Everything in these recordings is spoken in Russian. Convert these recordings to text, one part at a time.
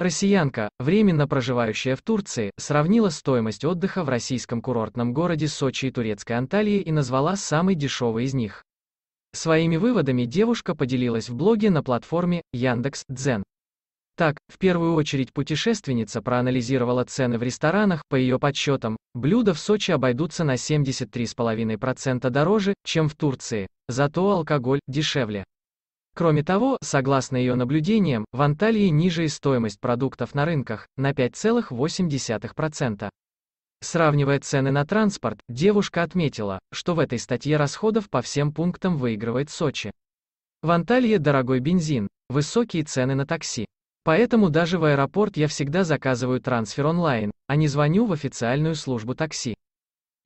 Россиянка, временно проживающая в Турции, сравнила стоимость отдыха в российском курортном городе Сочи и турецкой Анталии и назвала самый дешевый из них. Своими выводами девушка поделилась в блоге на платформе Яндекс.Дзен. Так, в первую очередь путешественница проанализировала цены в ресторанах, по ее подсчетам, блюда в Сочи обойдутся на 73,5% дороже, чем в Турции, зато алкоголь дешевле. Кроме того, согласно ее наблюдениям, в Анталии ниже и стоимость продуктов на рынках, на 5,8%. Сравнивая цены на транспорт, девушка отметила, что в этой статье расходов по всем пунктам выигрывает Сочи. В Анталии дорогой бензин, высокие цены на такси. Поэтому даже в аэропорт я всегда заказываю трансфер онлайн, а не звоню в официальную службу такси.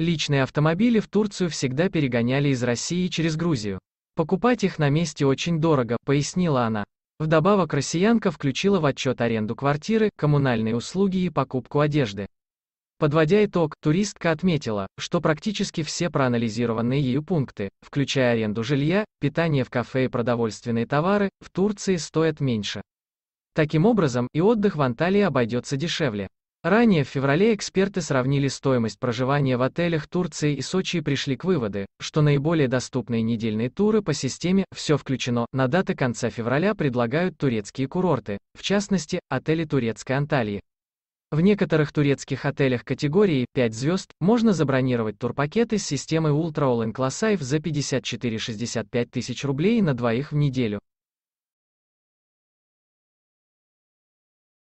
Личные автомобили в Турцию всегда перегоняли из России через Грузию. Покупать их на месте очень дорого, пояснила она. Вдобавок россиянка включила в отчет аренду квартиры, коммунальные услуги и покупку одежды. Подводя итог, туристка отметила, что практически все проанализированные ею пункты, включая аренду жилья, питание в кафе и продовольственные товары, в Турции стоят меньше. Таким образом, и отдых в Анталии обойдется дешевле. Ранее в феврале эксперты сравнили стоимость проживания в отелях Турции и Сочи и пришли к выводу, что наиболее доступные недельные туры по системе «Все включено» на даты конца февраля предлагают турецкие курорты, в частности, отели турецкой Анталии. В некоторых турецких отелях категории 5 звезд можно забронировать турпакеты с системой Ultra All Inclusive за 54-65 тысяч рублей на двоих в неделю.